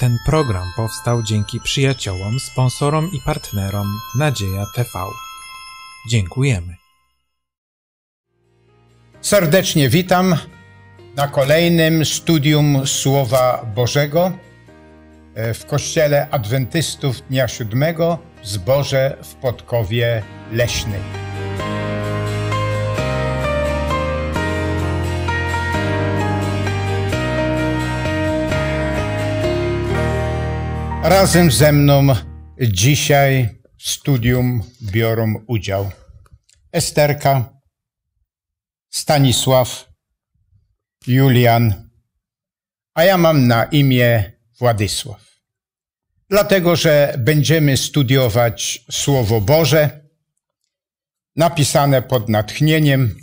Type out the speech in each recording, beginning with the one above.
Ten program powstał dzięki przyjaciołom, sponsorom i partnerom Nadzieja TV. Dziękujemy. Serdecznie witam na kolejnym studium Słowa Bożego e, w Kościele Adwentystów Dnia Siódmego Zboże w Podkowie Leśnej. Razem ze mną dzisiaj w studium biorą udział Esterka, Stanisław, Julian, a ja mam na imię Władysław. Dlatego, że będziemy studiować Słowo Boże, napisane pod natchnieniem,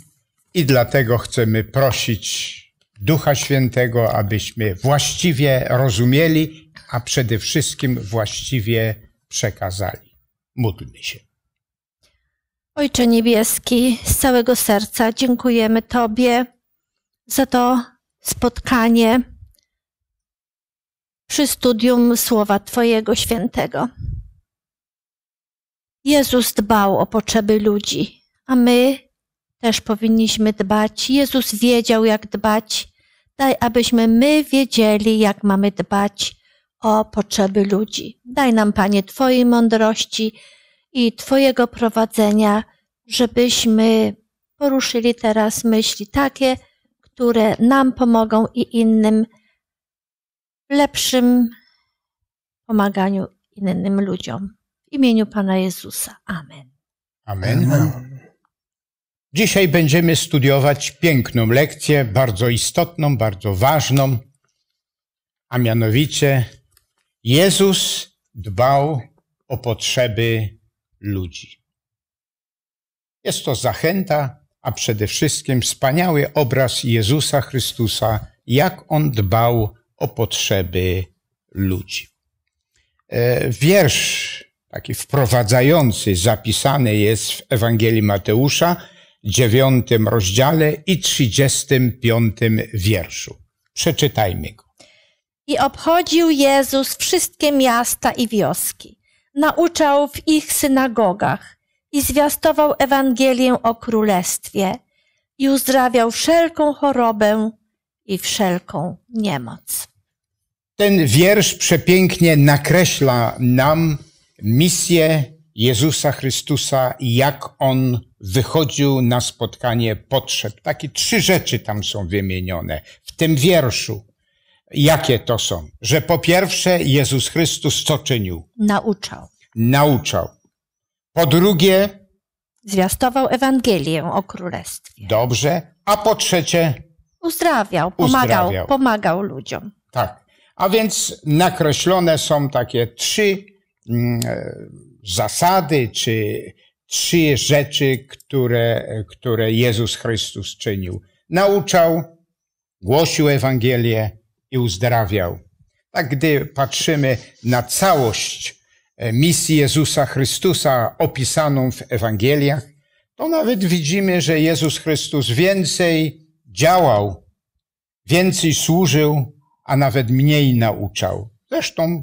i dlatego chcemy prosić Ducha Świętego, abyśmy właściwie rozumieli a przede wszystkim właściwie przekazali. Módlmy się. Ojcze Niebieski, z całego serca dziękujemy Tobie za to spotkanie przy studium Słowa Twojego Świętego. Jezus dbał o potrzeby ludzi, a my też powinniśmy dbać. Jezus wiedział, jak dbać. Daj, abyśmy my wiedzieli, jak mamy dbać o potrzeby ludzi. Daj nam, Panie, Twojej mądrości i Twojego prowadzenia, żebyśmy poruszyli teraz myśli takie, które nam pomogą i innym w lepszym pomaganiu innym ludziom. W imieniu Pana Jezusa. Amen. Amen. Amen. Dzisiaj będziemy studiować piękną lekcję, bardzo istotną, bardzo ważną, a mianowicie Jezus dbał o potrzeby ludzi. Jest to zachęta, a przede wszystkim wspaniały obraz Jezusa Chrystusa, jak on dbał o potrzeby ludzi. E, wiersz taki wprowadzający zapisany jest w Ewangelii Mateusza, dziewiątym rozdziale i trzydziestym piątym wierszu. Przeczytajmy go. I obchodził Jezus wszystkie miasta i wioski. Nauczał w ich synagogach i zwiastował Ewangelię o Królestwie i uzdrawiał wszelką chorobę i wszelką niemoc. Ten wiersz przepięknie nakreśla nam misję Jezusa Chrystusa i jak on wychodził na spotkanie potrzeb. Takie trzy rzeczy tam są wymienione w tym wierszu. Jakie to są? Że po pierwsze, Jezus Chrystus co czynił? Nauczał. Nauczał. Po drugie, zwiastował Ewangelię o Królestwie. Dobrze. A po trzecie, uzdrawiał, pomagał, uzdrawiał. pomagał ludziom. Tak. A więc nakreślone są takie trzy mm, zasady, czy trzy rzeczy, które, które Jezus Chrystus czynił. Nauczał, głosił Ewangelię i uzdrawiał. Tak, gdy patrzymy na całość e, misji Jezusa Chrystusa opisaną w Ewangeliach, to nawet widzimy, że Jezus Chrystus więcej działał, więcej służył, a nawet mniej nauczał. Zresztą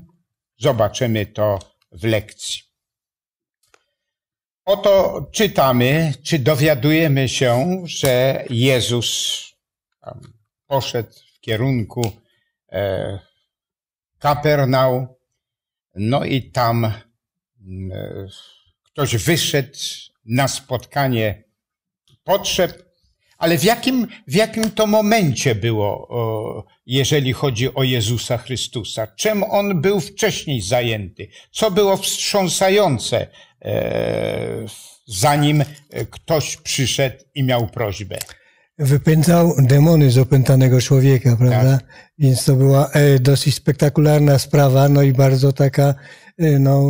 zobaczymy to w lekcji. Oto czytamy, czy dowiadujemy się, że Jezus poszedł w kierunku E, Kapernaum. No i tam e, ktoś wyszedł na spotkanie potrzeb, ale w jakim, w jakim to momencie było, jeżeli chodzi o Jezusa Chrystusa? Czym on był wcześniej zajęty? Co było wstrząsające, e, zanim ktoś przyszedł i miał prośbę? Wypędzał demony z opętanego człowieka, tak. prawda? Tak. Więc to była e, dosyć spektakularna sprawa, no i bardzo taka, e, no,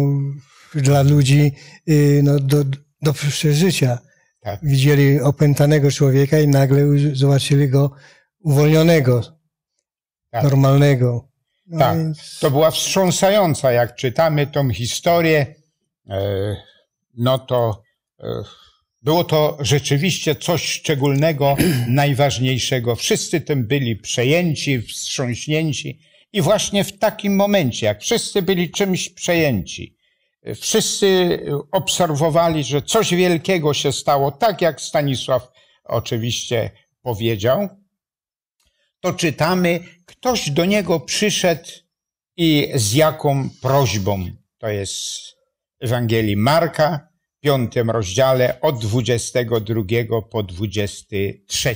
dla ludzi, e, no, do, do przeżycia. Tak. Widzieli opętanego człowieka i nagle zobaczyli go uwolnionego, tak. normalnego. No tak. Więc... To była wstrząsająca. Jak czytamy tą historię, no to było to rzeczywiście coś szczególnego, najważniejszego. Wszyscy tym byli przejęci, wstrząśnięci. I właśnie w takim momencie, jak wszyscy byli czymś przejęci, wszyscy obserwowali, że coś wielkiego się stało, tak jak Stanisław oczywiście powiedział, to czytamy, ktoś do niego przyszedł i z jaką prośbą. To jest Ewangelii Marka, piątym rozdziale od 22 po 23.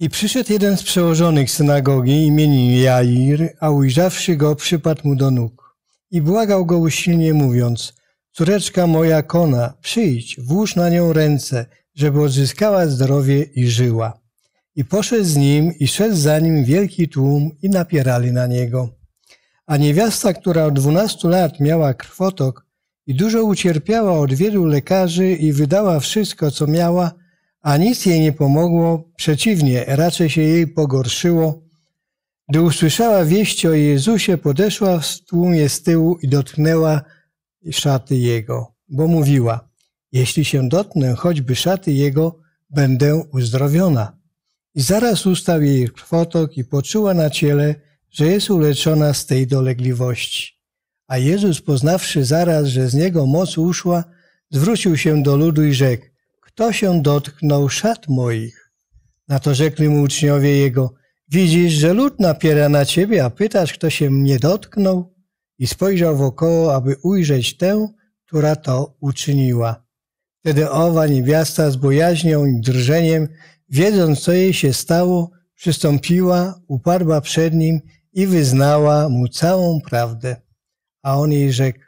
I przyszedł jeden z przełożonych synagogi imieniem Jair, a ujrzawszy go, przypadł mu do nóg i błagał go usilnie mówiąc, córeczka moja kona, przyjdź, włóż na nią ręce, żeby odzyskała zdrowie i żyła. I poszedł z nim i szedł za nim wielki tłum i napierali na niego. A niewiasta, która od dwunastu lat miała krwotok, i dużo ucierpiała od wielu lekarzy i wydała wszystko, co miała, a nic jej nie pomogło, przeciwnie, raczej się jej pogorszyło. Gdy usłyszała wieść o Jezusie, podeszła w tłumie z tyłu i dotknęła szaty Jego, bo mówiła, jeśli się dotknę choćby szaty Jego, będę uzdrowiona. I zaraz ustał jej krwotok i poczuła na ciele, że jest uleczona z tej dolegliwości. A Jezus, poznawszy zaraz, że z niego moc uszła, zwrócił się do ludu i rzekł: Kto się dotknął szat moich? Na to rzekli mu uczniowie jego: Widzisz, że lud napiera na ciebie, a pytasz, kto się mnie dotknął? I spojrzał wokoło, aby ujrzeć tę, która to uczyniła. Wtedy owa niewiasta z bojaźnią i drżeniem, wiedząc, co jej się stało, przystąpiła, uparła przed nim i wyznała mu całą prawdę. A on jej rzekł,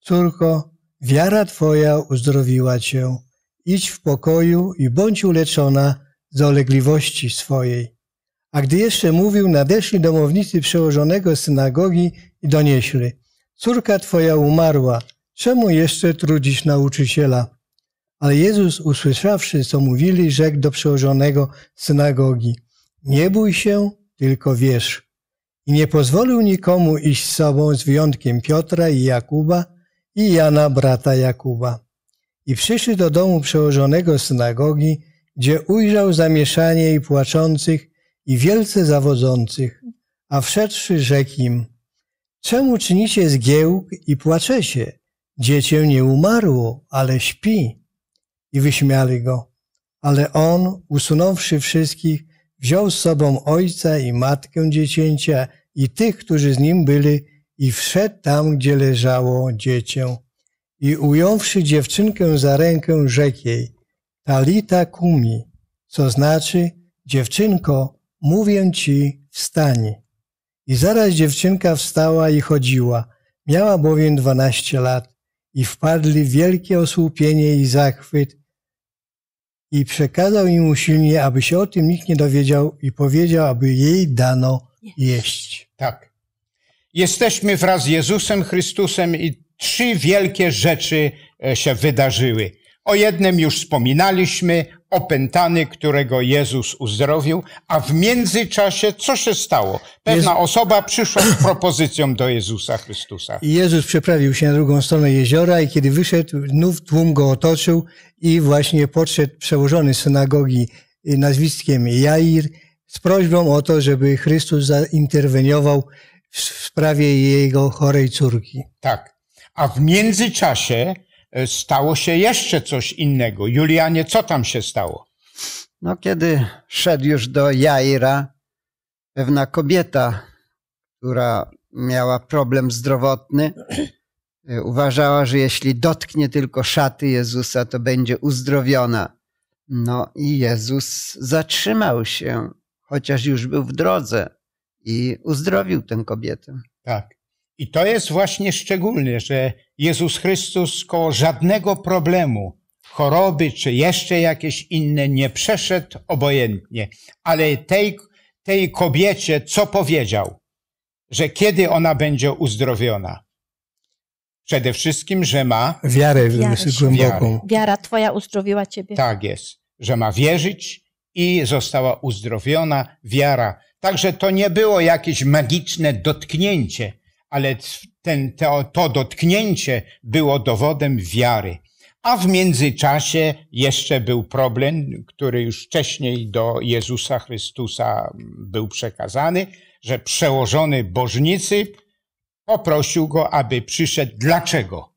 córko, wiara twoja uzdrowiła cię. Idź w pokoju i bądź uleczona z olegliwości swojej. A gdy jeszcze mówił, nadeszli domownicy przełożonego synagogi i donieśli. Córka twoja umarła, czemu jeszcze trudzić nauczyciela? Ale Jezus, usłyszawszy, co mówili, rzekł do przełożonego synagogi. Nie bój się, tylko wierz i nie pozwolił nikomu iść z sobą z wyjątkiem Piotra i Jakuba i Jana, brata Jakuba. I przyszli do domu przełożonego synagogi, gdzie ujrzał zamieszanie i płaczących i wielce zawodzących, a wszedłszy rzekł im, czemu czynicie zgiełk i płaczecie? Dziecię nie umarło, ale śpi. I wyśmiali go. Ale on, usunąwszy wszystkich, Wziął z sobą ojca i matkę dziecięcia i tych, którzy z nim byli, i wszedł tam, gdzie leżało dziecię. I ująwszy dziewczynkę za rękę, rzekł jej, Talita kumi, co znaczy, dziewczynko, mówię ci, wstań. I zaraz dziewczynka wstała i chodziła, miała bowiem dwanaście lat. I wpadli w wielkie osłupienie i zachwyt, i przekazał im usilnie, aby się o tym nikt nie dowiedział i powiedział, aby jej dano jeść. Tak. Jesteśmy wraz z Jezusem Chrystusem i trzy wielkie rzeczy e, się wydarzyły. O jednym już wspominaliśmy, opętany, którego Jezus uzdrowił, a w międzyczasie co się stało? Pewna Jezu... osoba przyszła z propozycją do Jezusa Chrystusa. Jezus przeprawił się na drugą stronę jeziora i kiedy wyszedł, znów tłum go otoczył i właśnie podszedł przełożony synagogi y, nazwiskiem Jair z prośbą o to, żeby Chrystus zainterweniował w sprawie jego chorej córki. Tak. A w międzyczasie E, stało się jeszcze coś innego. Julianie, co tam się stało? No, kiedy szedł już do Jaira, pewna kobieta, która miała problem zdrowotny, e, uważała, że jeśli dotknie tylko szaty Jezusa, to będzie uzdrowiona. No i Jezus zatrzymał się, chociaż już był w drodze i uzdrowił tę kobietę. Tak. I to jest właśnie szczególne, że Jezus Chrystus koło żadnego problemu, choroby czy jeszcze jakieś inne nie przeszedł obojętnie, ale tej, tej kobiecie co powiedział? Że kiedy ona będzie uzdrowiona? Przede wszystkim, że ma wiarę, wiarę. głęboką. Wiarę. Wiara twoja uzdrowiła ciebie. Tak jest, że ma wierzyć i została uzdrowiona wiara. Także to nie było jakieś magiczne dotknięcie, ale ten, to, to dotknięcie było dowodem wiary. A w międzyczasie jeszcze był problem, który już wcześniej do Jezusa Chrystusa był przekazany, że przełożony bożnicy poprosił go, aby przyszedł. Dlaczego?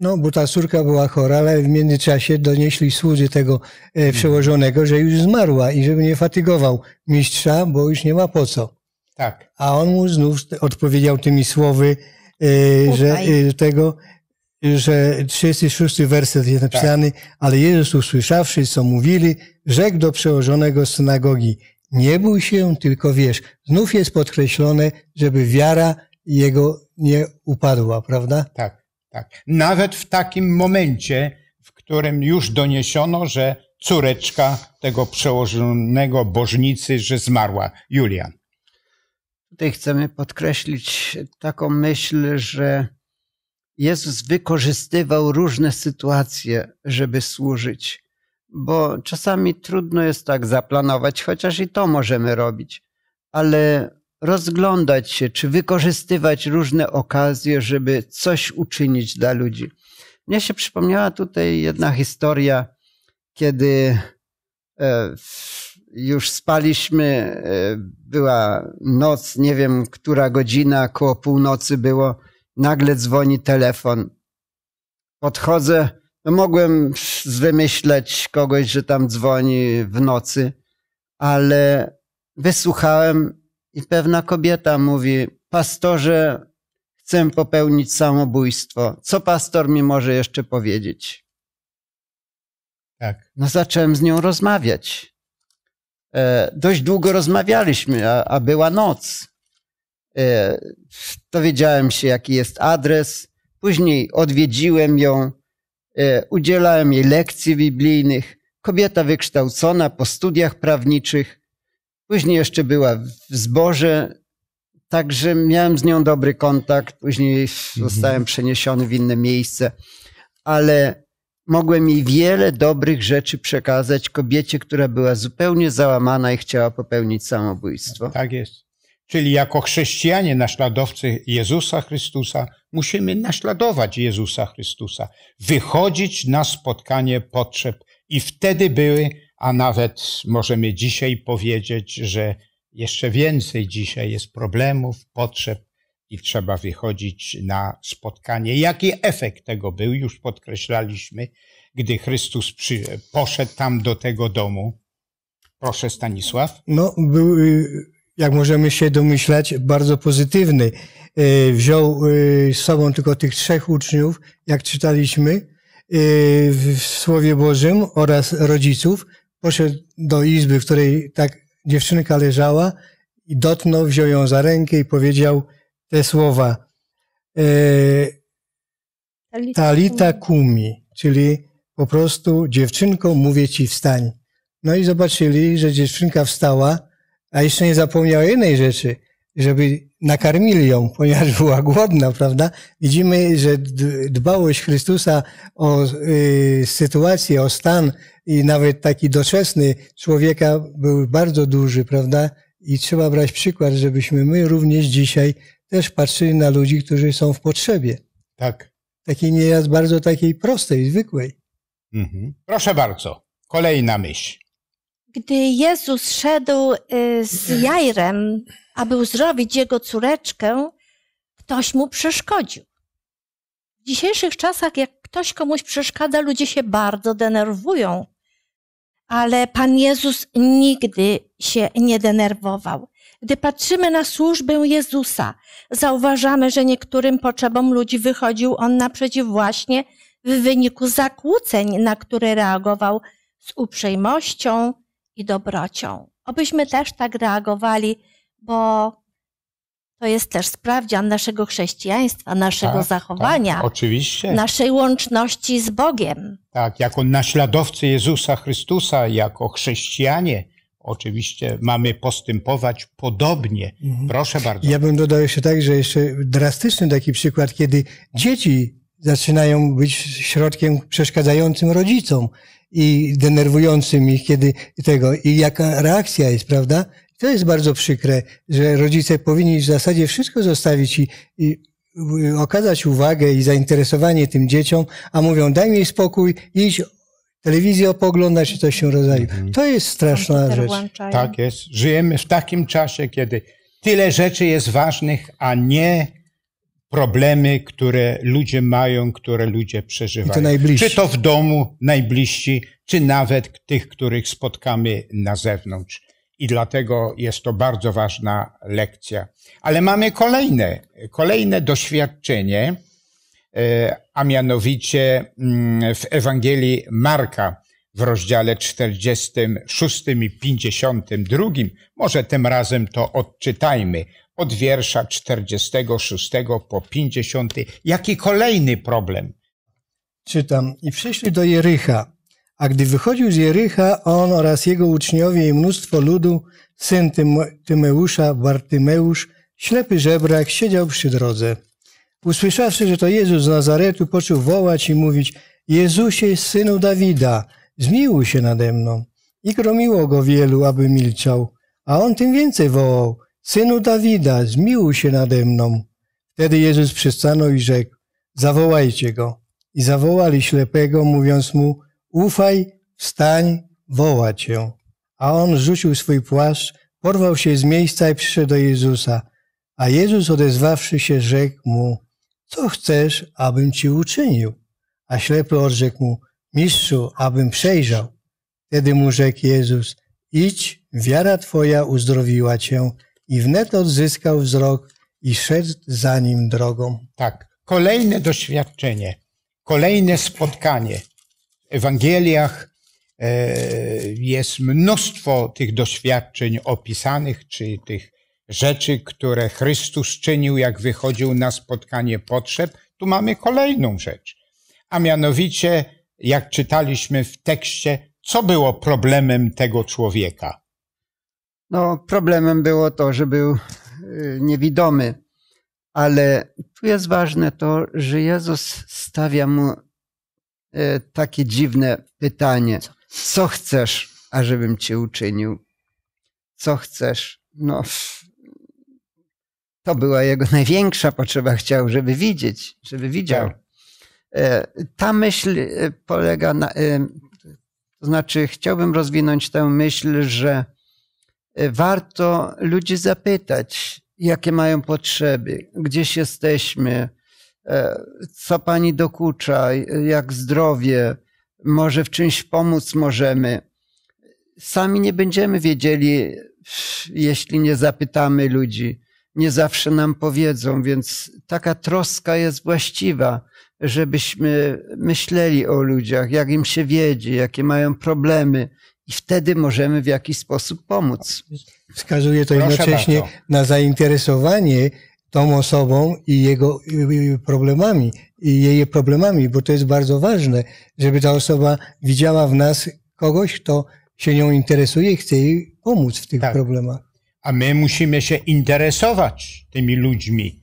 No, bo ta córka była chora, ale w międzyczasie donieśli słudzy tego e, przełożonego, że już zmarła i żeby nie fatygował mistrza, bo już nie ma po co. Tak. A on mu znów odpowiedział tymi słowy, y, że y, tego, że 36 werset jest napisany, tak. ale Jezus usłyszawszy, co mówili, rzekł do przełożonego synagogi, nie bój się, tylko wiesz. Znów jest podkreślone, żeby wiara jego nie upadła, prawda? Tak, tak. Nawet w takim momencie, w którym już doniesiono, że córeczka tego przełożonego bożnicy, że zmarła, Julian. Tutaj chcemy podkreślić taką myśl, że Jezus wykorzystywał różne sytuacje, żeby służyć, bo czasami trudno jest tak zaplanować, chociaż i to możemy robić, ale rozglądać się, czy wykorzystywać różne okazje, żeby coś uczynić dla ludzi. Mnie się przypomniała tutaj jedna historia, kiedy e, już spaliśmy, e, była noc, nie wiem, która godzina, koło północy było. Nagle dzwoni telefon. Podchodzę, no mogłem wymyśleć kogoś, że tam dzwoni w nocy, ale wysłuchałem i pewna kobieta mówi: Pastorze, chcę popełnić samobójstwo. Co pastor mi może jeszcze powiedzieć? Tak. No zacząłem z nią rozmawiać. E, dość długo rozmawialiśmy, a, a była noc. E, dowiedziałem się, jaki jest adres. Później odwiedziłem ją, e, udzielałem jej lekcji biblijnych. Kobieta wykształcona po studiach prawniczych. Później jeszcze była w zborze, także miałem z nią dobry kontakt. Później mhm. zostałem przeniesiony w inne miejsce, ale mogłem jej wiele dobrych rzeczy przekazać kobiecie, która była zupełnie załamana i chciała popełnić samobójstwo. Tak jest. Czyli jako chrześcijanie, naśladowcy Jezusa Chrystusa, musimy naśladować Jezusa Chrystusa, wychodzić na spotkanie potrzeb. I wtedy były, a nawet możemy dzisiaj powiedzieć, że jeszcze więcej dzisiaj jest problemów, potrzeb i trzeba wychodzić na spotkanie. Jaki efekt tego był, już podkreślaliśmy, gdy Chrystus przy, poszedł tam do tego domu. Proszę Stanisław. No, był, y, jak możemy się domyślać, bardzo pozytywny. Y, wziął y, z sobą tylko tych trzech uczniów, jak czytaliśmy w Słowie Bożym oraz rodziców. Poszedł do izby, w której tak dziewczynka leżała i dotknął, wziął ją za rękę i powiedział, te słowa. E, Talita kumi, czyli po prostu dziewczynko mówię ci wstań. No i zobaczyli, że dziewczynka wstała, a jeszcze nie zapomniała jednej rzeczy, żeby nakarmili ją, ponieważ była głodna, prawda? Widzimy, że dbałość Chrystusa o y, sytuację, o stan i nawet taki doczesny człowieka był bardzo duży, prawda? I trzeba brać przykład, żebyśmy my również dzisiaj też patrzyli na ludzi, którzy są w potrzebie. Tak. Takiej nieraz bardzo takiej prostej, zwykłej. Mhm. Proszę bardzo, kolejna myśl. Gdy Jezus szedł y, z Jairem, aby uzdrowić jego córeczkę, ktoś mu przeszkodził. W dzisiejszych czasach, jak ktoś komuś przeszkadza, ludzie się bardzo denerwują. Ale Pan Jezus nigdy się nie denerwował. Gdy patrzymy na służbę Jezusa, zauważamy, że niektórym potrzebom ludzi wychodził on naprzeciw właśnie w wyniku zakłóceń, na które reagował z uprzejmością i dobrocią. Obyśmy też tak reagowali, bo to jest też sprawdzian naszego chrześcijaństwa, naszego tak, tak zachowania, tak, oczywiście. naszej łączności z Bogiem. Tak, jako naśladowcy Jezusa Chrystusa, jako chrześcijanie, oczywiście mamy postępować podobnie. Mhm. Proszę bardzo. Ja bym dodał jeszcze tak, że jeszcze drastyczny taki przykład, kiedy dzieci zaczynają być środkiem przeszkadzającym rodzicom i denerwującym ich, kiedy tego, i jaka reakcja jest, prawda? To jest bardzo przykre, że rodzice powinni w zasadzie wszystko zostawić i, i okazać uwagę i zainteresowanie tym dzieciom, a mówią daj mi spokój, idź telewizję pooglądać i coś się rodzaju. Mhm. To jest straszna rzecz. Tak jest. Żyjemy w takim czasie, kiedy tyle rzeczy jest ważnych, a nie problemy, które ludzie mają, które ludzie przeżywają. To czy to w domu najbliżsi, czy nawet tych, których spotkamy na zewnątrz. I dlatego jest to bardzo ważna lekcja. Ale mamy kolejne, kolejne doświadczenie E, a mianowicie mm, w Ewangelii Marka w rozdziale 46 i 52. Może tym razem to odczytajmy od wiersza 46 po 50. Jaki kolejny problem? Czytam. I przyszli do Jericha. A gdy wychodził z Jericha, on oraz jego uczniowie i mnóstwo ludu, syn Tymeusza, Bartymeusz, ślepy żebrak, siedział przy drodze. Usłyszawszy, że to Jezus z Nazaretu, począł wołać i mówić: Jezusie, synu Dawida, zmiłuj się nade mną. I gromiło go wielu, aby milczał, a on tym więcej wołał: Synu Dawida, zmiłuj się nade mną. Wtedy Jezus przystanął i rzekł: Zawołajcie go. I zawołali ślepego, mówiąc mu: Ufaj, wstań, woła cię. A on rzucił swój płaszcz, porwał się z miejsca i przyszedł do Jezusa. A Jezus odezwawszy się, rzekł mu: co chcesz, abym ci uczynił? A ślepy odrzekł mu, mistrzu, abym przejrzał. Wtedy mu rzekł Jezus, idź, wiara twoja uzdrowiła cię. I wnet odzyskał wzrok i szedł za nim drogą. Tak, kolejne doświadczenie, kolejne spotkanie. W Ewangeliach e, jest mnóstwo tych doświadczeń opisanych, czy tych rzeczy, które Chrystus czynił, jak wychodził na spotkanie potrzeb, tu mamy kolejną rzecz. A mianowicie, jak czytaliśmy w tekście, co było problemem tego człowieka? No, problemem było to, że był y, niewidomy. Ale tu jest ważne to, że Jezus stawia mu y, takie dziwne pytanie: Co chcesz, ażebym cię uczynił? Co chcesz? No, to była jego największa potrzeba, chciał, żeby widzieć, żeby widział. Tak. E, ta myśl e, polega na, e, to znaczy chciałbym rozwinąć tę myśl, że warto ludzi zapytać, jakie mają potrzeby, gdzieś jesteśmy, co pani dokucza, jak zdrowie, może w czymś pomóc możemy. Sami nie będziemy wiedzieli, jeśli nie zapytamy ludzi nie zawsze nam powiedzą, więc taka troska jest właściwa, żebyśmy myśleli o ludziach, jak im się wiedzie, jakie mają problemy, i wtedy możemy w jakiś sposób pomóc. Wskazuje to Proszę jednocześnie bardzo. na zainteresowanie tą osobą i jego problemami, i jej problemami, bo to jest bardzo ważne, żeby ta osoba widziała w nas kogoś, kto się nią interesuje i chce jej pomóc w tych tak. problemach a my musimy się interesować tymi ludźmi,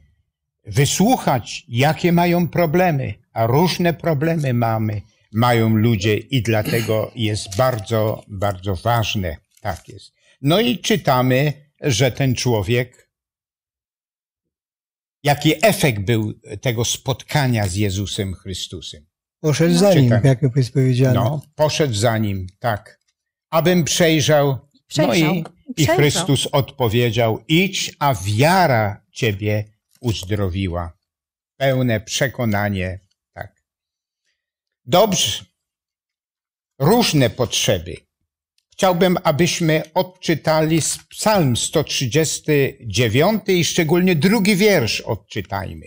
wysłuchać, jakie mają problemy, a różne problemy mamy, mają ludzie i dlatego jest bardzo, bardzo ważne. Tak jest. No i czytamy, że ten człowiek, jaki efekt był tego spotkania z Jezusem Chrystusem. Poszedł no, za nim, czytamy. jak jest No, poszedł za nim, tak. Abym przejrzał. No przejrzał. No i i Chrystus odpowiedział: Idź, a wiara ciebie uzdrowiła. Pełne przekonanie, tak. Dobrze. Różne potrzeby. Chciałbym, abyśmy odczytali z Psalm 139 i szczególnie drugi wiersz odczytajmy.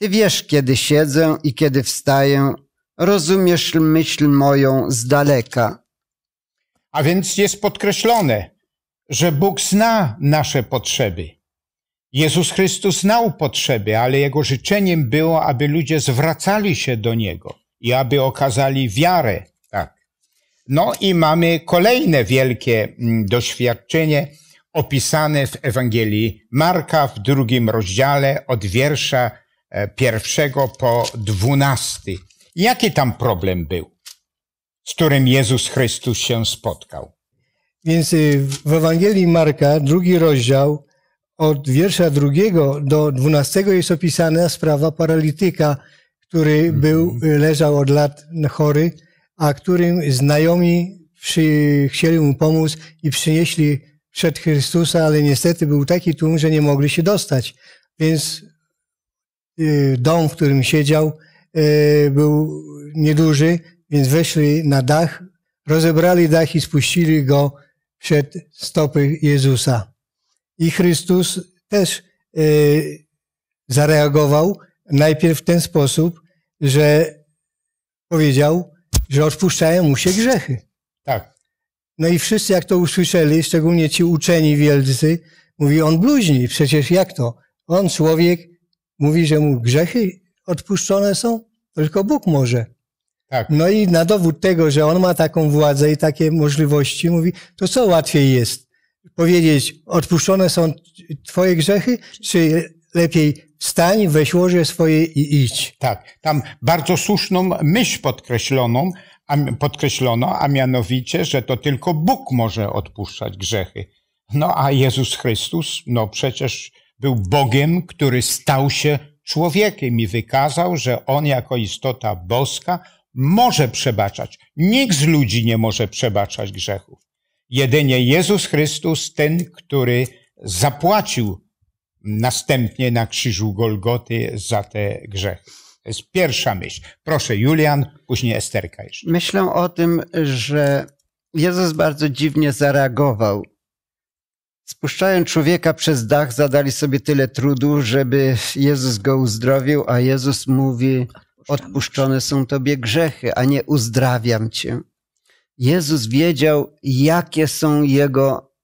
Ty wiesz, kiedy siedzę i kiedy wstaję, rozumiesz myśl moją z daleka. A więc jest podkreślone, że Bóg zna nasze potrzeby. Jezus Chrystus znał potrzeby, ale jego życzeniem było, aby ludzie zwracali się do niego i aby okazali wiarę. Tak. No i mamy kolejne wielkie mm, doświadczenie opisane w Ewangelii Marka w drugim rozdziale od wiersza e, pierwszego po dwunasty. Jaki tam problem był, z którym Jezus Chrystus się spotkał? Więc y, w Ewangelii Marka, drugi rozdział, od wiersza drugiego do dwunastego jest opisana sprawa paralityka, który mhm. był, y, leżał od lat chory, a którym znajomi przy, chcieli mu pomóc i przynieśli przed Chrystusa, ale niestety był taki tłum, że nie mogli się dostać. Więc y, dom, w którym siedział, był nieduży, więc weszli na dach, rozebrali dach i spuścili go przed stopy Jezusa. I Chrystus też y, zareagował najpierw w ten sposób, że powiedział, że odpuszczają mu się grzechy. Tak. No i wszyscy, jak to usłyszeli, szczególnie ci uczeni wielcy, mówi, on bluźni, przecież jak to? On, człowiek, mówi, że mu grzechy odpuszczone są, tylko Bóg może. Tak. No i na dowód tego, że on ma taką władzę i takie możliwości, mówi, to co łatwiej jest? Powiedzieć, odpuszczone są twoje grzechy, czy lepiej wstań, weź łoże swoje i idź. Tak, tam bardzo słuszną myśl podkreśloną, a, podkreślono, a mianowicie, że to tylko Bóg może odpuszczać grzechy. No a Jezus Chrystus, no przecież był Bogiem, który stał się człowiekiem i wykazał, że On jako istota boska może przebaczać. Nikt z ludzi nie może przebaczać grzechów. Jedynie Jezus Chrystus, ten, który zapłacił następnie na krzyżu Golgoty za te grzechy. To jest pierwsza myśl. Proszę, Julian, później Esterka jeszcze. Myślę o tym, że Jezus bardzo dziwnie zareagował. Spuszczając człowieka przez dach, zadali sobie tyle trudu, żeby Jezus go uzdrowił, a Jezus mówi: Odpuszczone są Tobie grzechy, a nie uzdrawiam Cię. Jezus wiedział, jakie są Jego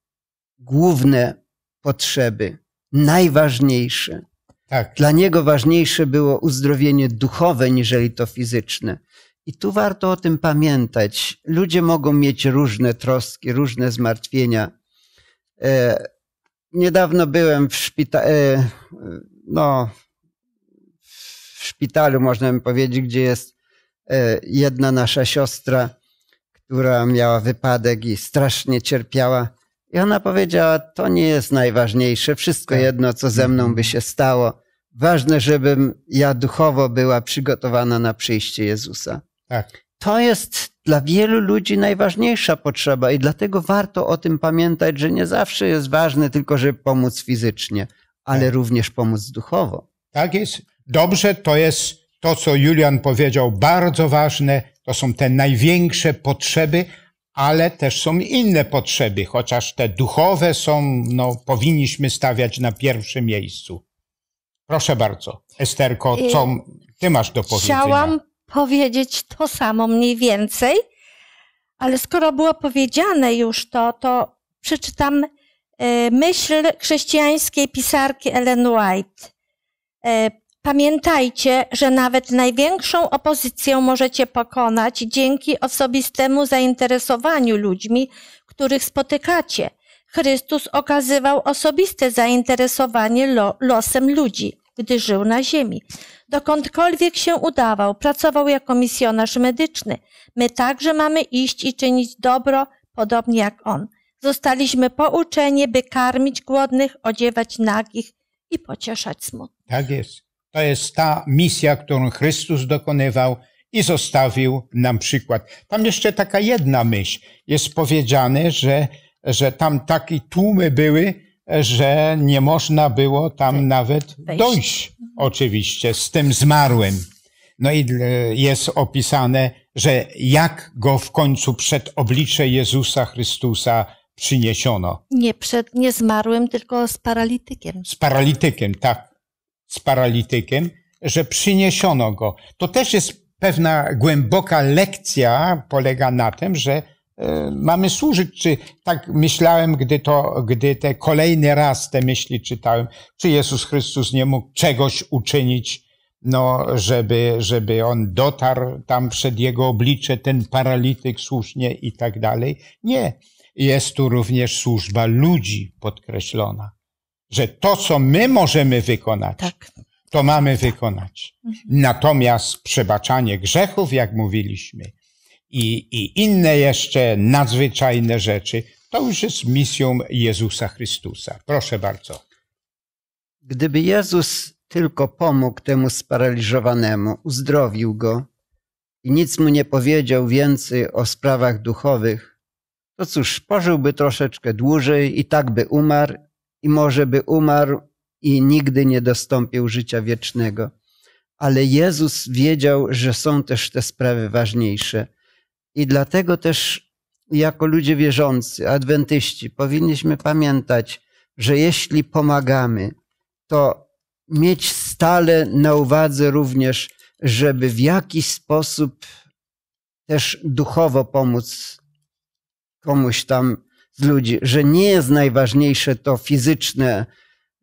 główne potrzeby, najważniejsze. Tak. Dla Niego ważniejsze było uzdrowienie duchowe, niżeli to fizyczne. I tu warto o tym pamiętać. Ludzie mogą mieć różne troski, różne zmartwienia. E, niedawno byłem w szpitalu, e, no, szpitalu, można by powiedzieć, gdzie jest e, jedna nasza siostra, która miała wypadek i strasznie cierpiała. I ona powiedziała: To nie jest najważniejsze, wszystko tak. jedno, co ze mną by mhm. się stało. Ważne, żebym ja duchowo była przygotowana na przyjście Jezusa. Tak. To jest dla wielu ludzi najważniejsza potrzeba i dlatego warto o tym pamiętać, że nie zawsze jest ważne tylko, żeby pomóc fizycznie, ale tak. również pomóc duchowo. Tak jest. Dobrze, to jest to, co Julian powiedział, bardzo ważne. To są te największe potrzeby, ale też są inne potrzeby, chociaż te duchowe są, no, powinniśmy stawiać na pierwszym miejscu. Proszę bardzo, Esterko, co ty masz do powiedzenia? Chciałam powiedzieć to samo mniej więcej, ale skoro było powiedziane już to, to przeczytam e, myśl chrześcijańskiej pisarki Ellen White. E, Pamiętajcie, że nawet największą opozycję możecie pokonać dzięki osobistemu zainteresowaniu ludźmi, których spotykacie. Chrystus okazywał osobiste zainteresowanie lo losem ludzi, gdy żył na ziemi. Dokądkolwiek się udawał, pracował jako misjonarz medyczny. My także mamy iść i czynić dobro, podobnie jak on. Zostaliśmy pouczeni, by karmić głodnych, odziewać nagich i pocieszać smutnych. Tak jest. To jest ta misja, którą Chrystus dokonywał i zostawił nam przykład. Tam jeszcze taka jedna myśl. Jest powiedziane, że, że tam takie tłumy były, że nie można było tam tak. nawet dojść, oczywiście, z tym zmarłym. No i jest opisane, że jak go w końcu przed oblicze Jezusa Chrystusa przyniesiono. Nie przed niezmarłym, tylko z paralitykiem. Z paralitykiem, tak z paralitykiem, że przyniesiono go. To też jest pewna głęboka lekcja, polega na tym, że e, mamy służyć, czy tak myślałem, gdy to, gdy te kolejny raz te myśli czytałem, czy Jezus Chrystus nie mógł czegoś uczynić, no, żeby, żeby on dotarł tam przed jego oblicze, ten paralityk słusznie i tak dalej. Nie. Jest tu również służba ludzi podkreślona że to, co my możemy wykonać, tak. to mamy wykonać. Natomiast przebaczanie grzechów, jak mówiliśmy, i, i inne jeszcze nadzwyczajne rzeczy, to już jest misją Jezusa Chrystusa. Proszę bardzo. Gdyby Jezus tylko pomógł temu sparaliżowanemu, uzdrowił go i nic mu nie powiedział więcej o sprawach duchowych, to cóż, pożyłby troszeczkę dłużej i tak by umarł i może by umarł i nigdy nie dostąpił życia wiecznego. Ale Jezus wiedział, że są też te sprawy ważniejsze. I dlatego też jako ludzie wierzący, adwentyści, powinniśmy pamiętać, że jeśli pomagamy, to mieć stale na uwadze również, żeby w jakiś sposób też duchowo pomóc komuś tam ludzi, że nie jest najważniejsze to fizyczne,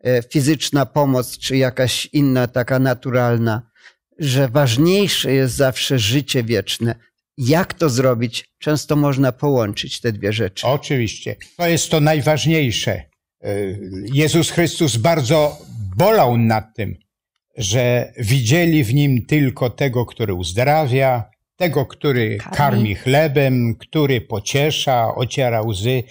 e, fizyczna pomoc czy jakaś inna taka naturalna, że ważniejsze jest zawsze życie wieczne. Jak to zrobić? Często można połączyć te dwie rzeczy. Oczywiście. To jest to najważniejsze. E, Jezus Chrystus bardzo bolał nad tym, że widzieli w nim tylko tego, który uzdrawia, tego, który karmi, karmi chlebem, który pociesza, ociera łzy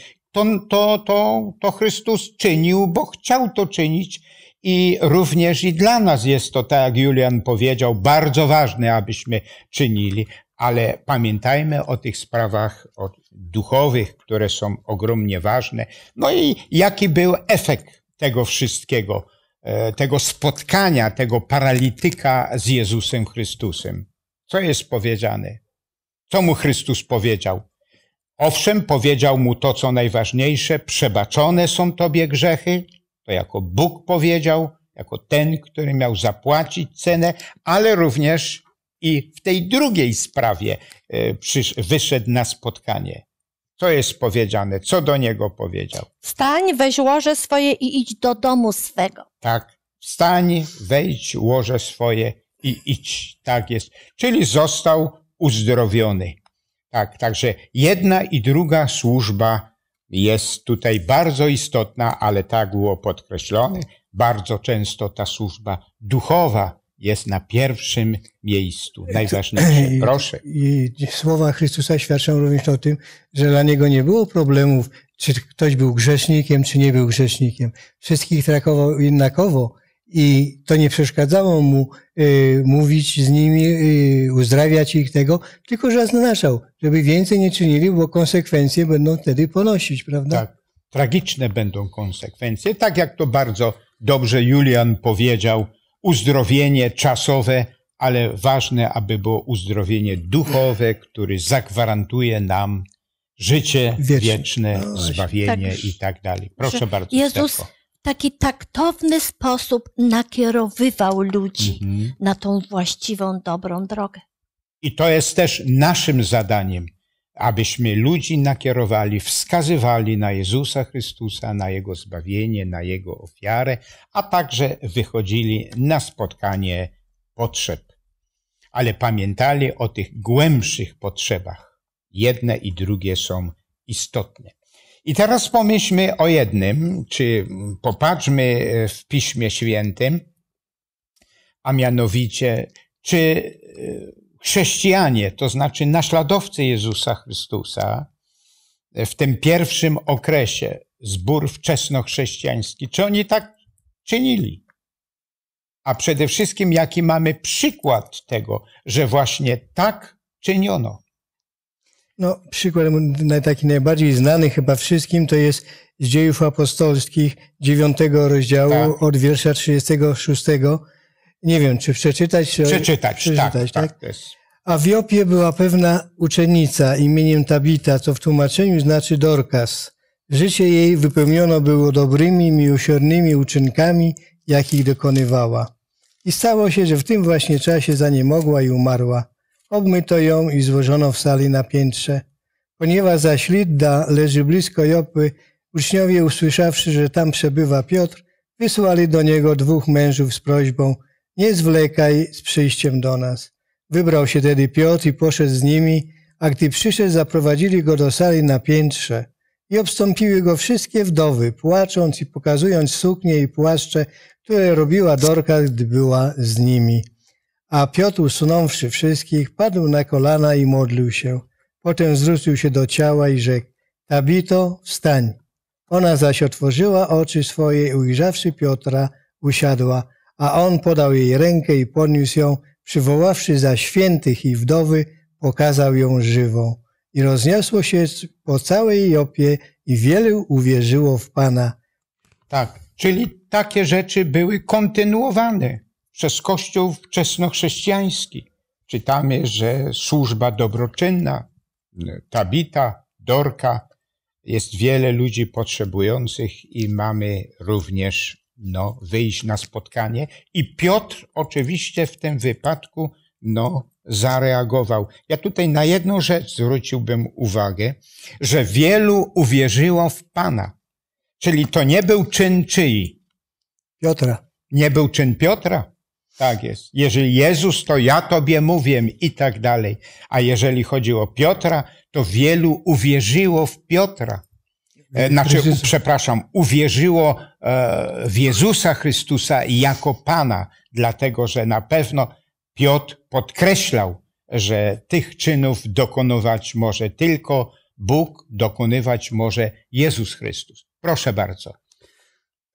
to, to, to, to Chrystus czynił, bo chciał to czynić. I również i dla nas jest to, tak jak Julian powiedział, bardzo ważne, abyśmy czynili, ale pamiętajmy o tych sprawach duchowych, które są ogromnie ważne. No i jaki był efekt tego wszystkiego, e, tego spotkania, tego paralityka z Jezusem Chrystusem? Co jest powiedziane? Co mu Chrystus powiedział? Owszem, powiedział mu to, co najważniejsze, przebaczone są tobie grzechy, to jako Bóg powiedział, jako ten, który miał zapłacić cenę, ale również i w tej drugiej sprawie e, wyszedł na spotkanie. To jest powiedziane, co do niego powiedział. Wstań, weź łoże swoje i idź do domu swego. Tak, wstań, wejdź łoże swoje i idź. Tak jest. Czyli został uzdrowiony. Tak, także jedna i druga służba jest tutaj bardzo istotna, ale tak było podkreślone. Bardzo często ta służba duchowa jest na pierwszym miejscu. Najważniejsze. Proszę. I, i słowa Chrystusa świadczą również o tym, że dla niego nie było problemów, czy ktoś był grzesznikiem, czy nie był grzesznikiem. Wszystkich traktował jednakowo i to nie przeszkadzało mu y, mówić z nimi, y, uzdrawiać ich tego, tylko że zaznaczał, żeby więcej nie czynili, bo konsekwencje będą wtedy ponosić, prawda? Tak, tragiczne będą konsekwencje, tak jak to bardzo dobrze Julian powiedział, uzdrowienie czasowe, ale ważne, aby było uzdrowienie duchowe, który zagwarantuje nam życie wieczne, wieczne no zbawienie tak. i tak dalej. Proszę, Proszę bardzo. Jezus, Stefko taki taktowny sposób nakierowywał ludzi mhm. na tą właściwą, dobrą drogę. I to jest też naszym zadaniem, abyśmy ludzi nakierowali, wskazywali na Jezusa Chrystusa, na Jego zbawienie, na Jego ofiarę, a także wychodzili na spotkanie potrzeb. Ale pamiętali o tych głębszych potrzebach. Jedne i drugie są istotne. I teraz pomyślmy o jednym, czy popatrzmy e, w Piśmie Świętym, a mianowicie, czy e, chrześcijanie, to znaczy naśladowcy Jezusa Chrystusa, e, w tym pierwszym okresie zbór wczesnochrześcijański, czy oni tak czynili? A przede wszystkim, jaki mamy przykład tego, że właśnie tak czyniono. No, przykład taki najbardziej znany chyba wszystkim to jest z dziejów apostolskich dziewiątego rozdziału tak. od wiersza 36. Nie wiem, czy przeczytać? Czy... Przeczytać, tak, przeczytać, tak. tak? tak A w Jopie była pewna uczennica imieniem Tabita, co w tłumaczeniu znaczy Dorkas. Życie jej wypełniono było dobrymi, miłosiernymi uczynkami, jakich dokonywała. I stało się, że w tym właśnie czasie zaniemogła i umarła. Obmyto ją i złożono w sali na piętrze. Ponieważ zaś Lidda leży blisko Jopy, uczniowie usłyszawszy, że tam przebywa Piotr, wysłali do niego dwóch mężów z prośbą nie zwlekaj z przyjściem do nas. Wybrał się tedy Piotr i poszedł z nimi, a gdy przyszedł, zaprowadzili go do sali na piętrze i obstąpiły go wszystkie wdowy, płacząc i pokazując suknie i płaszcze, które robiła Dorka, gdy była z nimi. A Piotr, usunąwszy wszystkich, padł na kolana i modlił się. Potem zwrócił się do ciała i rzekł: Tabito, wstań. Ona zaś otworzyła oczy swoje i ujrzawszy Piotra, usiadła, a on podał jej rękę i podniósł ją, przywoławszy za świętych i wdowy, pokazał ją żywą. I rozniosło się po całej Jopie i wielu uwierzyło w Pana. Tak, czyli takie rzeczy były kontynuowane przez Kościół wczesnochrześcijański. Czytamy, że służba dobroczynna, tabita, dorka, jest wiele ludzi potrzebujących i mamy również no, wyjść na spotkanie. I Piotr oczywiście w tym wypadku no, zareagował. Ja tutaj na jedną rzecz zwróciłbym uwagę, że wielu uwierzyło w Pana. Czyli to nie był czyn czyj? Piotra. Nie był czyn Piotra. Tak jest. Jeżeli Jezus, to ja tobie mówię i tak dalej. A jeżeli chodzi o Piotra, to wielu uwierzyło w Piotra. E, znaczy, przepraszam, uwierzyło e, w Jezusa Chrystusa jako Pana, dlatego że na pewno Piotr podkreślał, że tych czynów dokonywać może tylko Bóg, dokonywać może Jezus Chrystus. Proszę bardzo.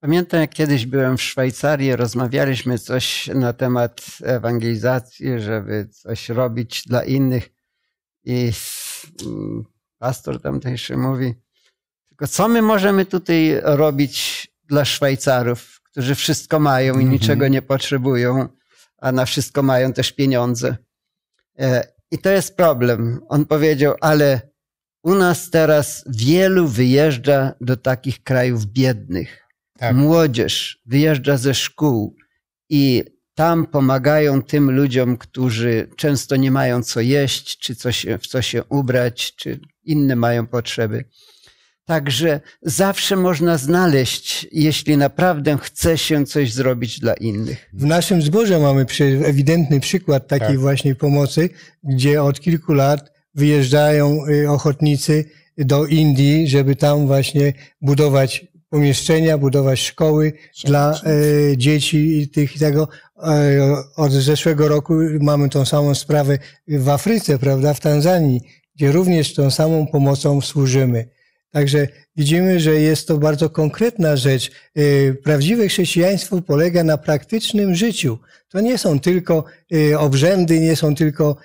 Pamiętam, jak kiedyś byłem w Szwajcarii, rozmawialiśmy coś na temat ewangelizacji, żeby coś robić dla innych. I mm, pastor tamtejszy mówi, tylko co my możemy tutaj robić dla Szwajcarów, którzy wszystko mają i mm -hmm. niczego nie potrzebują, a na wszystko mają też pieniądze. E, I to jest problem. On powiedział, ale u nas teraz wielu wyjeżdża do takich krajów biednych tak. młodzież wyjeżdża ze szkół i tam pomagają tym ludziom, którzy często nie mają co jeść, czy coś, w co się ubrać, czy inne mają potrzeby. Także zawsze można znaleźć, jeśli naprawdę chce się coś zrobić dla innych. W naszym zborze mamy ewidentny przykład takiej tak. właśnie pomocy, gdzie od kilku lat wyjeżdżają y, ochotnicy do Indii, żeby tam właśnie budować umieszczenia, budować szkoły dla e, dzieci i tych i tego. E, od zeszłego roku mamy tą samą sprawę w Afryce, prawda, w Tanzanii, gdzie również tą samą pomocą służymy. Także widzimy, że jest to bardzo konkretna rzecz. E, prawdziwe chrześcijaństwo polega na praktycznym życiu. To nie są tylko e, obrzędy, nie są tylko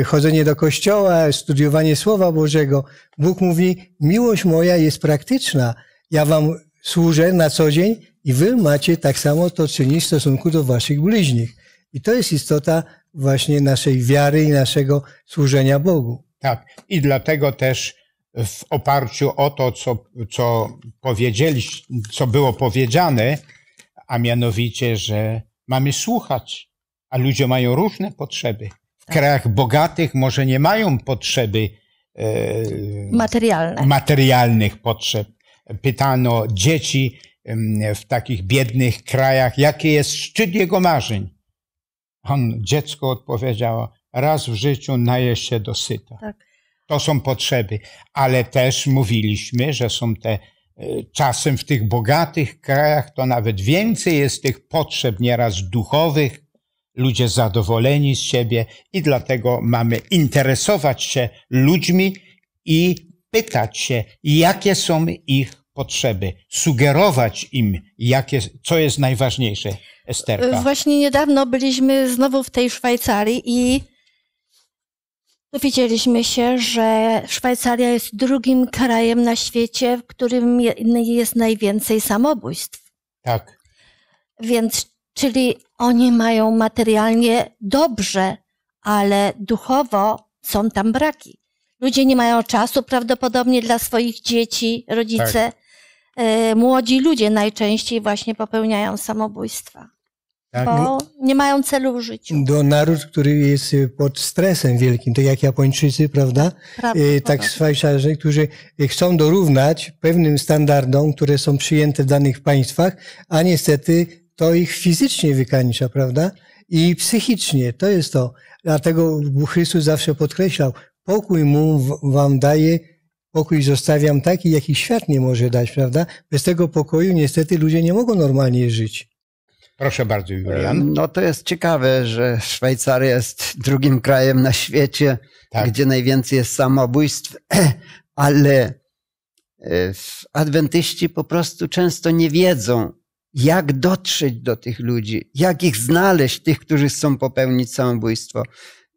e, chodzenie do kościoła, studiowanie Słowa Bożego. Bóg mówi, miłość moja jest praktyczna ja wam służę na co dzień i wy macie tak samo to czynić w stosunku do waszych bliźnich. I to jest istota właśnie naszej wiary i naszego służenia Bogu. Tak. I dlatego też w oparciu o to, co, co powiedzieliście, co było powiedziane, a mianowicie, że mamy słuchać, a ludzie mają różne potrzeby. W tak. krajach bogatych może nie mają potrzeby e, materialnych potrzeb, pytano dzieci w takich biednych krajach, jaki jest szczyt jego marzeń. On, dziecko odpowiedziało, raz w życiu najeść się do syta. Tak. To są potrzeby, ale też mówiliśmy, że są te e, czasem w tych bogatych krajach to nawet więcej jest tych potrzeb nieraz duchowych, ludzie zadowoleni z siebie i dlatego mamy interesować się ludźmi i pytać się, jakie są ich potrzeby, sugerować im, jakie, co jest najważniejsze, Esterka. E, właśnie niedawno byliśmy znowu w tej Szwajcarii i dowiedzieliśmy się, że Szwajcaria jest drugim krajem na świecie, w którym jest najwięcej samobójstw. Tak. Więc, czyli oni mają materialnie dobrze, ale duchowo są tam braki. Ludzie nie mają czasu prawdopodobnie dla swoich dzieci, rodzice. Tak. E, młodzi ludzie najczęściej właśnie popełniają samobójstwa. Tak. Bo no nie mają celu w życiu. Do naród, który jest y, pod stresem wielkim, tak jak Japończycy, prawda? E, tak Szwajcarzy, którzy chcą dorównać pewnym standardom, które są przyjęte w danych państwach, a niestety to ich fizycznie wykańcza, prawda? I psychicznie, to jest to. Dlatego Chrystus zawsze podkreślał, pokój mu wam daje, Pokój zostawiam taki, jaki świat nie może dać, prawda? Bez tego pokoju niestety ludzie nie mogą normalnie żyć. Proszę bardzo, Julian. E, no to jest ciekawe, że Szwajcaria jest drugim krajem na świecie, tak. gdzie najwięcej jest samobójstw, ale e, adwentyści po prostu często nie wiedzą, jak dotrzeć do tych ludzi, jak ich znaleźć, tych, którzy chcą popełnić samobójstwo.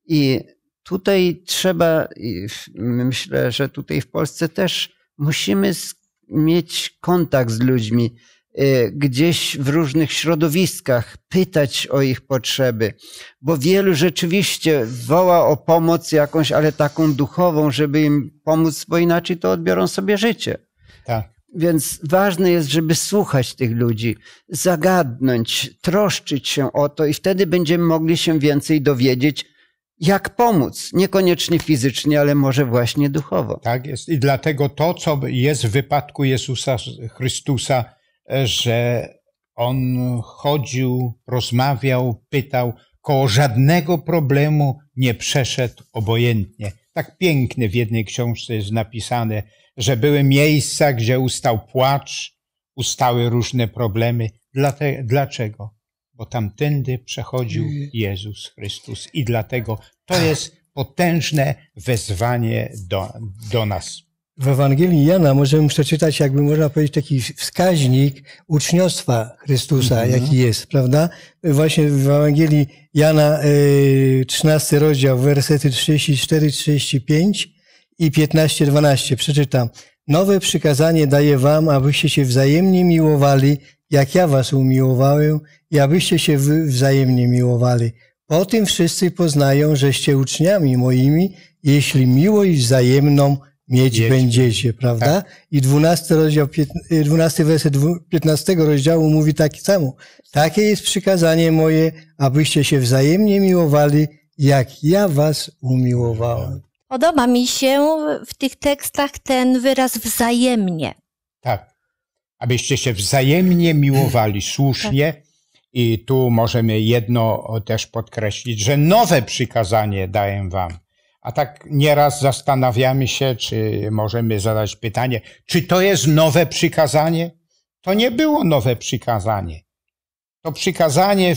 I Tutaj trzeba, myślę, że tutaj w Polsce też musimy mieć kontakt z ludźmi, y, gdzieś w różnych środowiskach, pytać o ich potrzeby, bo wielu rzeczywiście woła o pomoc jakąś, ale taką duchową, żeby im pomóc, bo inaczej to odbiorą sobie życie. Tak. Więc ważne jest, żeby słuchać tych ludzi, zagadnąć, troszczyć się o to i wtedy będziemy mogli się więcej dowiedzieć, jak pomóc. Niekoniecznie fizycznie, ale może właśnie duchowo. Tak jest. I dlatego to, co jest w wypadku Jezusa Chrystusa, że on chodził, rozmawiał, pytał, koło żadnego problemu nie przeszedł obojętnie. Tak piękne w jednej książce jest napisane, że były miejsca, gdzie ustał płacz, ustały różne problemy. Dlaczego? bo tamtędy przechodził mm. Jezus Chrystus i dlatego to jest potężne wezwanie do, do nas. W Ewangelii Jana możemy przeczytać, jakby można powiedzieć, taki wskaźnik uczniostwa Chrystusa, mhm. jaki jest, prawda? Właśnie w Ewangelii Jana, 13 e, rozdział, wersety 34-35 i 15-12. Przeczytam. Nowe przykazanie daję wam, abyście się wzajemnie miłowali, jak ja was umiłowałem i abyście się wy wzajemnie miłowali. Po tym wszyscy poznają, żeście uczniami moimi, jeśli miłość wzajemną mieć będziecie, prawda? Tak. I 12, rozdział, 12 y, werset 15 rozdziału mówi tak samo. Takie jest przykazanie moje, abyście się wzajemnie miłowali, jak ja was umiłowałem. Podoba mi się w tych tekstach ten wyraz wzajemnie abyście się wzajemnie miłowali tak. słusznie. I tu możemy jedno też podkreślić, że nowe przykazanie daję wam. A tak nieraz zastanawiamy się, czy możemy zadać pytanie, czy to jest nowe przykazanie? To nie było nowe przykazanie. To przykazanie,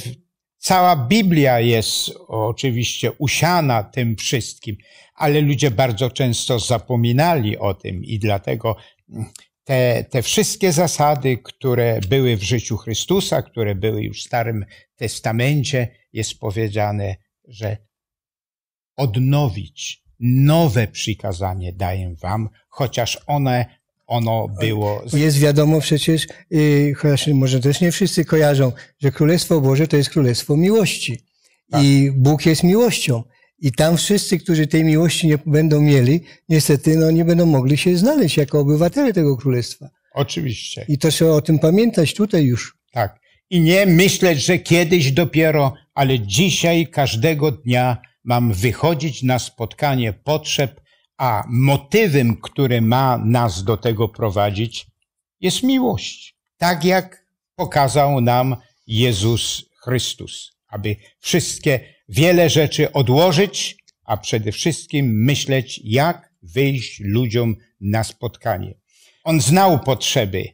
cała Biblia jest oczywiście usiana tym wszystkim, ale ludzie bardzo często zapominali o tym i dlatego mm, te, te wszystkie zasady, które były w życiu Chrystusa, które były już w Starym Testamencie, jest powiedziane, że odnowić nowe przykazanie daję wam, chociaż one ono było. Jest wiadomo przecież, y, chociaż może też nie wszyscy kojarzą, że Królestwo Boże to jest Królestwo miłości. Tak. I Bóg jest miłością. I tam wszyscy, którzy tej miłości nie będą mieli, niestety no, nie będą mogli się znaleźć jako obywatele tego królestwa. Oczywiście. I to trzeba o tym pamiętać tutaj już. Tak. I nie myśleć, że kiedyś dopiero, ale dzisiaj, każdego dnia mam wychodzić na spotkanie potrzeb, a motywem, który ma nas do tego prowadzić, jest miłość. Tak jak pokazał nam Jezus Chrystus, aby wszystkie wiele rzeczy odłożyć, a przede wszystkim myśleć, jak wyjść ludziom na spotkanie. On znał potrzeby,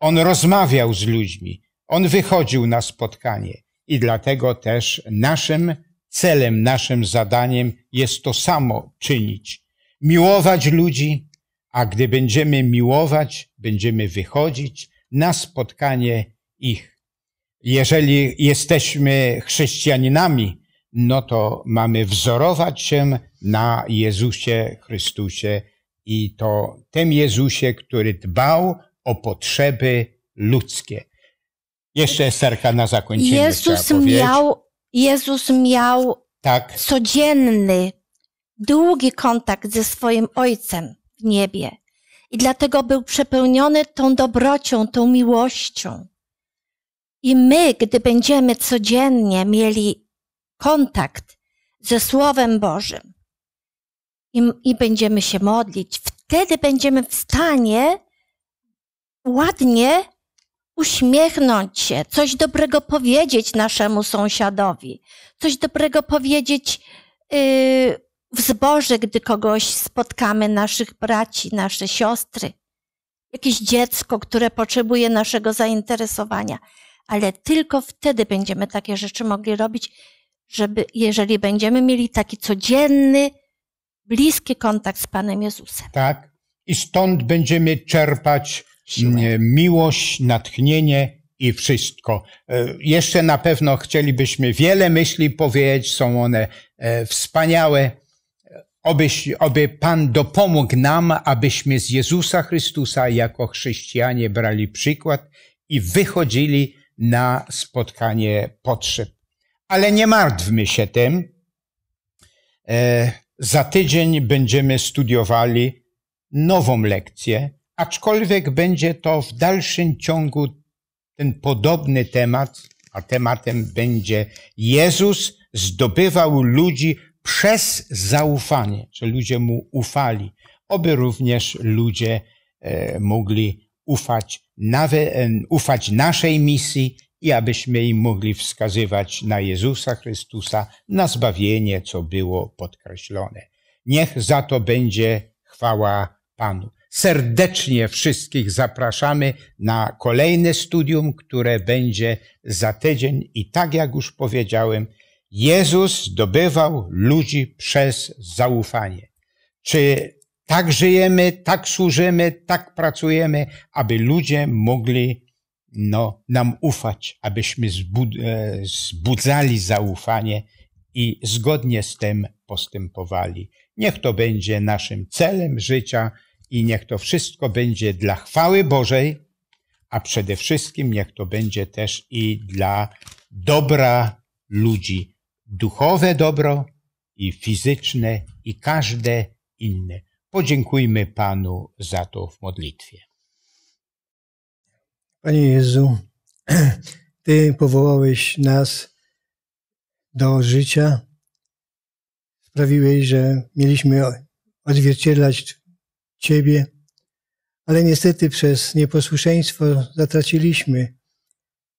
on rozmawiał z ludźmi, on wychodził na spotkanie i dlatego też naszym celem, naszym zadaniem jest to samo czynić. Miłować ludzi, a gdy będziemy miłować, będziemy wychodzić na spotkanie ich. Jeżeli jesteśmy chrześcijaninami, no to mamy wzorować się na Jezusie Chrystusie i to tym Jezusie, który dbał o potrzeby ludzkie. Jeszcze Esterka na zakończenie. Jezus miał, Jezus miał tak. codzienny, długi kontakt ze swoim Ojcem w niebie. I dlatego był przepełniony tą dobrocią, tą miłością. I my, gdy będziemy codziennie mieli kontakt ze Słowem Bożym i, i będziemy się modlić, wtedy będziemy w stanie ładnie uśmiechnąć się, coś dobrego powiedzieć naszemu sąsiadowi, coś dobrego powiedzieć yy, w zborze, gdy kogoś spotkamy, naszych braci, nasze siostry, jakieś dziecko, które potrzebuje naszego zainteresowania. Ale tylko wtedy będziemy takie rzeczy mogli robić, żeby, jeżeli będziemy mieli taki codzienny, bliski kontakt z Panem Jezusem. Tak. I stąd będziemy czerpać Siłę. miłość, natchnienie i wszystko. E, jeszcze na pewno chcielibyśmy wiele myśli powiedzieć, są one e, wspaniałe. Oby, oby Pan dopomógł nam, abyśmy z Jezusa Chrystusa jako chrześcijanie brali przykład i wychodzili na spotkanie potrzeb. Ale nie martwmy się tym. E, za tydzień będziemy studiowali nową lekcję, aczkolwiek będzie to w dalszym ciągu ten podobny temat, a tematem będzie Jezus zdobywał ludzi przez zaufanie, że ludzie mu ufali, oby również ludzie e, mogli ufać, nawet, e, ufać naszej misji i abyśmy im mogli wskazywać na Jezusa Chrystusa, na zbawienie, co było podkreślone. Niech za to będzie chwała Panu. Serdecznie wszystkich zapraszamy na kolejne studium, które będzie za tydzień. I tak jak już powiedziałem, Jezus zdobywał ludzi przez zaufanie. Czy tak żyjemy, tak służymy, tak pracujemy, aby ludzie mogli no, nam ufać, abyśmy zbud e, zbudzali zaufanie i zgodnie z tym postępowali. Niech to będzie naszym celem życia i niech to wszystko będzie dla chwały Bożej, a przede wszystkim niech to będzie też i dla dobra ludzi. Duchowe dobro i fizyczne i każde inne. Podziękujmy Panu za to w modlitwie. Panie Jezu, Ty powołałeś nas do życia. Sprawiłeś, że mieliśmy odzwierciedlać Ciebie, ale niestety przez nieposłuszeństwo zatraciliśmy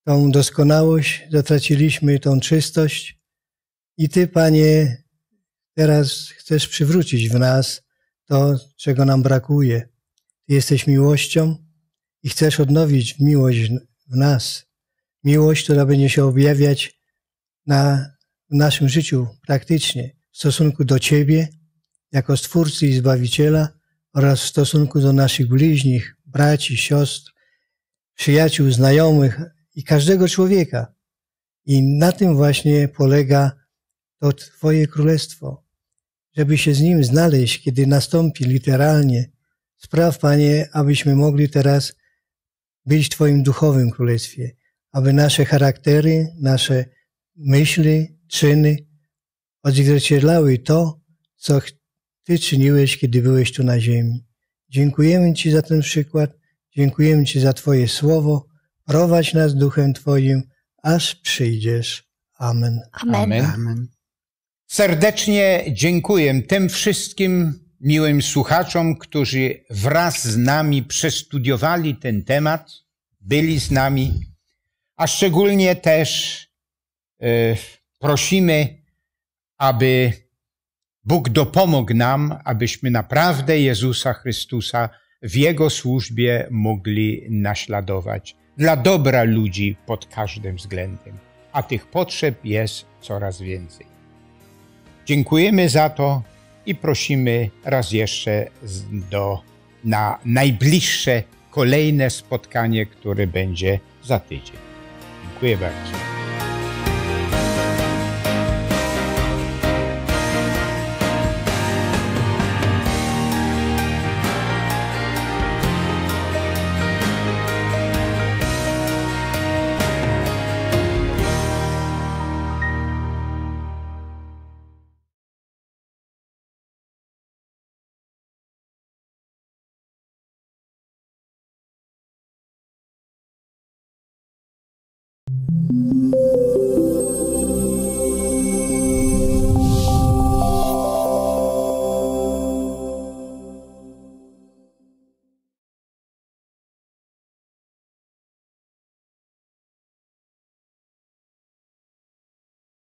tą doskonałość, zatraciliśmy tą czystość. I Ty, Panie, teraz chcesz przywrócić w nas to, czego nam brakuje. Ty jesteś miłością, i chcesz odnowić miłość w nas, miłość, która będzie się objawiać na, w naszym życiu praktycznie, w stosunku do Ciebie jako Stwórcy i Zbawiciela oraz w stosunku do naszych bliźnich, braci, siostr, przyjaciół, znajomych i każdego człowieka. I na tym właśnie polega to Twoje Królestwo, żeby się z Nim znaleźć, kiedy nastąpi literalnie. Spraw, Panie, abyśmy mogli teraz być w Twoim duchowym królestwie, aby nasze charaktery, nasze myśli, czyny odzwierciedlały to, co Ty czyniłeś, kiedy byłeś tu na ziemi. Dziękujemy Ci za ten przykład, dziękujemy Ci za Twoje słowo. Prowadź nas duchem Twoim, aż przyjdziesz. Amen. Amen. Amen. Amen. Serdecznie dziękuję tym wszystkim, miłym słuchaczom, którzy wraz z nami przestudiowali ten temat, byli z nami, a szczególnie też e, prosimy, aby Bóg dopomógł nam, abyśmy naprawdę Jezusa Chrystusa w Jego służbie mogli naśladować dla dobra ludzi pod każdym względem, a tych potrzeb jest coraz więcej. Dziękujemy za to, i prosimy raz jeszcze do, na najbliższe kolejne spotkanie, które będzie za tydzień. Dziękuję bardzo.